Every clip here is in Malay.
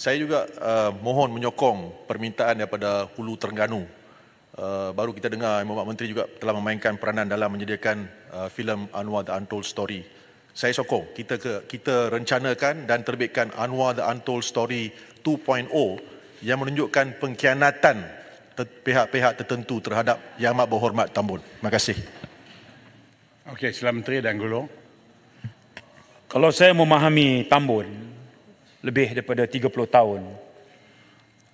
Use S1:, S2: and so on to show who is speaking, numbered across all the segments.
S1: saya juga uh, mohon menyokong permintaan daripada Hulu Terengganu. Uh, baru kita dengar Imam Pak Menteri juga telah memainkan peranan dalam menyediakan uh, filem Anwar the Untold Story. Saya sokong. Kita ke, kita rencanakan dan terbitkan Anwar the Untold Story 2.0 yang menunjukkan pengkhianatan ter, pihak-pihak
S2: tertentu terhadap Yang Amat Berhormat Tambun. Terima kasih. Okey, Selamat Menteri dan Gulung. Kalau saya memahami Tambun, lebih daripada 30 tahun.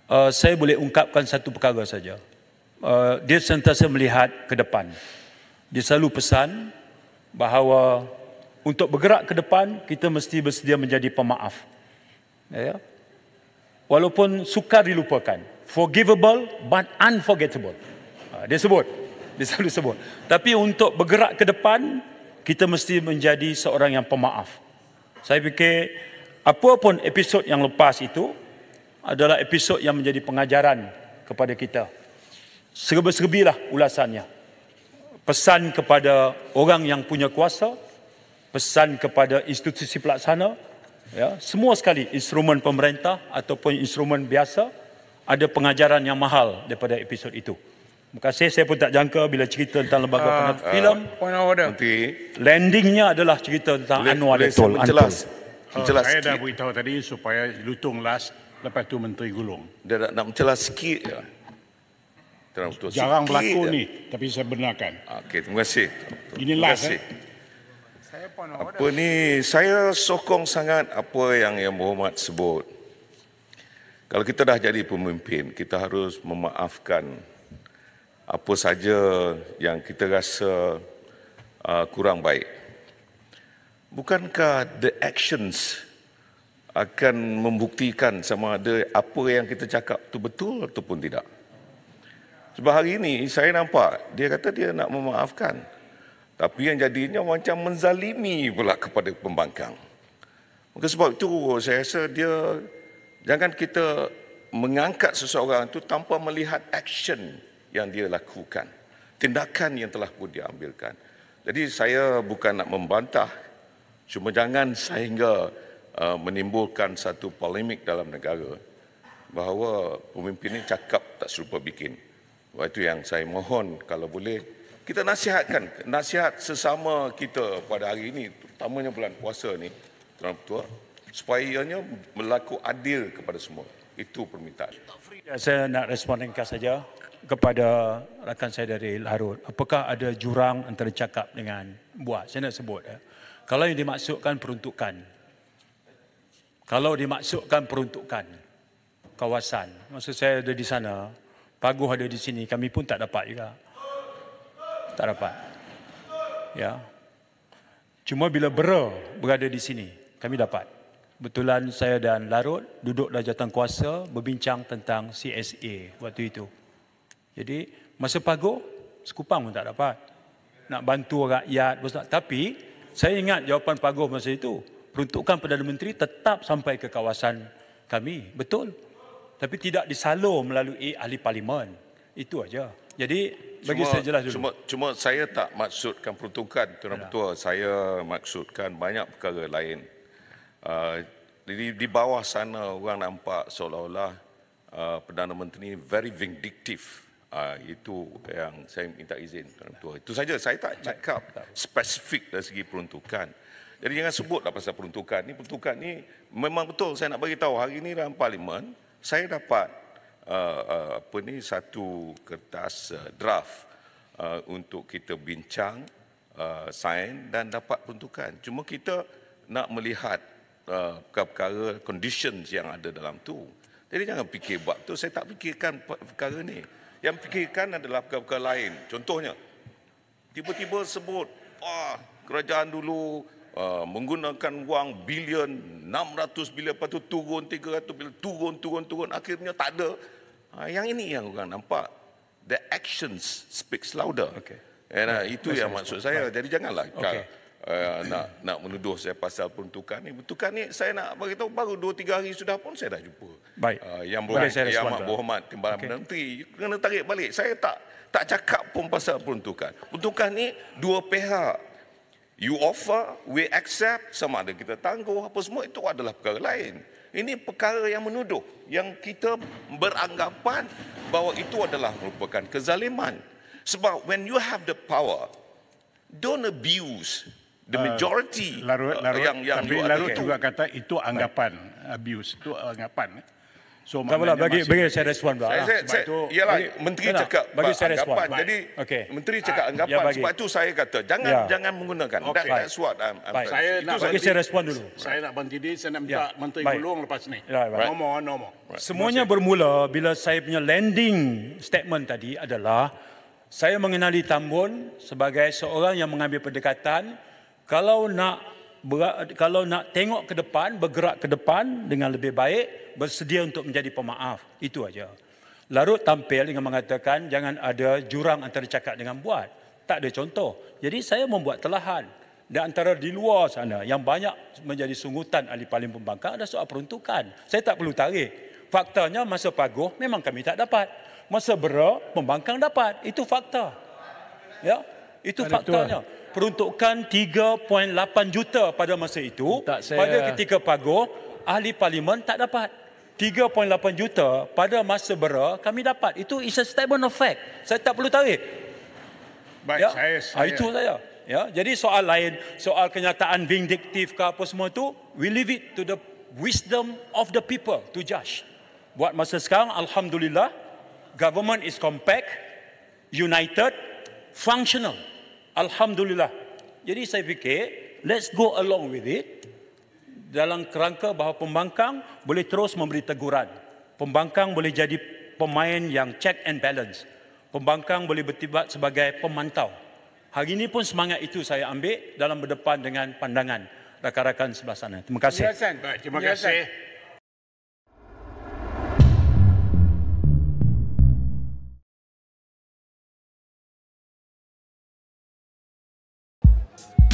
S2: Uh, saya boleh ungkapkan satu perkara saja. Uh, dia sentiasa melihat ke depan. Dia selalu pesan bahawa untuk bergerak ke depan, kita mesti bersedia menjadi pemaaf. Ya. ya. Walaupun sukar dilupakan. Forgivable but unforgettable. Uh, dia sebut. Dia selalu sebut. Tapi untuk bergerak ke depan, kita mesti menjadi seorang yang pemaaf. Saya fikir Apapun episod yang lepas itu adalah episod yang menjadi pengajaran kepada kita. Serba-serbilah ulasannya. Pesan kepada orang yang punya kuasa, pesan kepada institusi pelaksana, ya, semua sekali instrumen pemerintah ataupun instrumen biasa ada pengajaran yang mahal daripada episod itu. Terima kasih, saya pun tak jangka bila cerita tentang lembaga uh, ah. penerbit uh, film. Ah. Point of Landingnya adalah cerita tentang Anwar Le- mencelah oh, saya sikit. dah beritahu tadi supaya
S1: lutung last lepas tu menteri gulung dia nak, nak mencelah sikit Jarang sikit berlaku dia. ni tapi saya benarkan. Okey, terima kasih. Ini last. Eh. apa order. ni saya sokong sangat apa yang yang Muhammad sebut. Kalau kita dah jadi pemimpin, kita harus memaafkan apa saja yang kita rasa uh, kurang baik. Bukankah the actions akan membuktikan sama ada apa yang kita cakap tu betul ataupun tidak? Sebab hari ini saya nampak dia kata dia nak memaafkan. Tapi yang jadinya macam menzalimi pula kepada pembangkang. Maka sebab itu saya rasa dia jangan kita mengangkat seseorang itu tanpa melihat action yang dia lakukan. Tindakan yang telah pun diambilkan. Jadi saya bukan nak membantah Cuma jangan sehingga uh, menimbulkan satu polemik dalam negara bahawa pemimpin ini cakap tak serupa bikin. Sebab itu yang saya mohon kalau boleh kita nasihatkan, nasihat sesama kita pada hari ini, terutamanya bulan puasa ini, Tuan Ketua, supaya ianya berlaku adil kepada semua. Itu permintaan.
S2: Saya nak respon ringkas saja kepada rakan saya dari Larut. Apakah ada jurang antara cakap dengan buat? Saya nak sebut. Ya. Eh? Kalau yang dimaksudkan peruntukan. Kalau dimaksudkan peruntukan kawasan. Maksud saya ada di sana, Paguh ada di sini, kami pun tak dapat juga. Tak dapat. Ya. Cuma bila Bera berada di sini, kami dapat. Betulan saya dan Larut duduk dalam jatuh kuasa berbincang tentang CSA waktu itu. Jadi masa Paguh, Sekupang pun tak dapat. Nak bantu rakyat, tapi saya ingat jawapan Pak Goh masa itu, peruntukan Perdana Menteri tetap sampai ke kawasan kami, betul. Tapi tidak disalur melalui ahli parlimen. Itu aja.
S1: Jadi bagi cuma, saya jelas dulu. Cuma, cuma saya tak maksudkan peruntukan, Tuan Alah. Ketua. Saya maksudkan banyak perkara lain. Uh, di, di bawah sana orang nampak seolah-olah uh, Perdana Menteri very vindictive. Uh, itu yang saya minta izin Tuan Ketua. Itu saja saya tak cakap spesifik dari segi peruntukan. Jadi jangan sebutlah pasal peruntukan. Ini peruntukan ni memang betul saya nak bagi tahu hari ini dalam parlimen saya dapat uh, uh, apa ni satu kertas uh, draft uh, untuk kita bincang uh, sign dan dapat peruntukan. Cuma kita nak melihat uh, perkara-perkara conditions yang ada dalam tu. Jadi jangan fikir buat tu saya tak fikirkan perkara ni yang fikirkan adalah perkara-perkara lain. Contohnya, tiba-tiba sebut, wah, kerajaan dulu uh, menggunakan wang bilion, 600 bilion, lepas tu turun 300 bilion, turun, turun, turun, akhirnya tak ada. Uh, yang ini yang orang nampak. The actions speaks louder. Okay. And, uh, eh, itu yang maksud saya. Jadi janganlah. Okay uh, nak nak menuduh saya pasal peruntukan ni. Peruntukan ni saya nak bagi tahu baru 2 3 hari sudah pun saya dah jumpa. Baik. Uh, yang boleh saya yang Mak Berhormat Timbalan okay. Menteri kena tarik balik. Saya tak tak cakap pun pasal peruntukan. Peruntukan ni dua pihak You offer, we accept, sama ada kita tangguh, apa semua itu adalah perkara lain. Ini perkara yang menuduh, yang kita beranggapan bahawa itu adalah merupakan kezaliman. Sebab when you have the power, don't abuse the ah, majority uh, larut, larut, yang yang tapi larut juga kata itu anggapan right. abuse itu anggapan eh. so tak apalah, bagi bagi saya respon pula saya, saya, itu ialah menteri kenapa? cakap bagi saya anggapan respon. jadi okay. menteri cakap uh, anggapan ya sebab itu saya kata jangan yeah. jangan menggunakan okay. that, that's what I'm, I'm saya itu nak bagi saya respon dulu saya nak bantu dia saya nak minta ya. menteri Baik. gulung lepas ni ya, Nomor, nomor. semuanya
S2: bermula bila saya punya landing statement tadi adalah saya mengenali Tambun sebagai seorang yang mengambil pendekatan kalau nak kalau nak tengok ke depan, bergerak ke depan dengan lebih baik, bersedia untuk menjadi pemaaf. Itu aja. Larut tampil dengan mengatakan jangan ada jurang antara cakap dengan buat. Tak ada contoh. Jadi saya membuat telahan. Dan antara di luar sana yang banyak menjadi sungutan ahli paling pembangkang ada soal peruntukan. Saya tak perlu tarik. Faktanya masa paguh memang kami tak dapat. Masa berak pembangkang dapat. Itu fakta. Ya, Itu faktanya. Tuan peruntukan 3.8 juta pada masa itu tak, saya... pada ketika pago ahli parlimen tak dapat 3.8 juta pada masa bera kami dapat itu is a statement of fact saya tak perlu tarik baik ya?
S1: saya, ah, saya... Ha, itu saya
S2: ya jadi soal lain soal kenyataan vindictive ke apa semua tu we leave it to the wisdom of the people to judge buat masa sekarang alhamdulillah government is compact united functional Alhamdulillah. Jadi saya fikir, let's go along with it. Dalam kerangka bahawa pembangkang boleh terus memberi teguran. Pembangkang boleh jadi pemain yang check and balance. Pembangkang boleh bertibat sebagai pemantau. Hari ini pun semangat itu saya ambil dalam berdepan dengan pandangan rakan-rakan sebelah sana. Terima kasih. terima kasih. Thank you.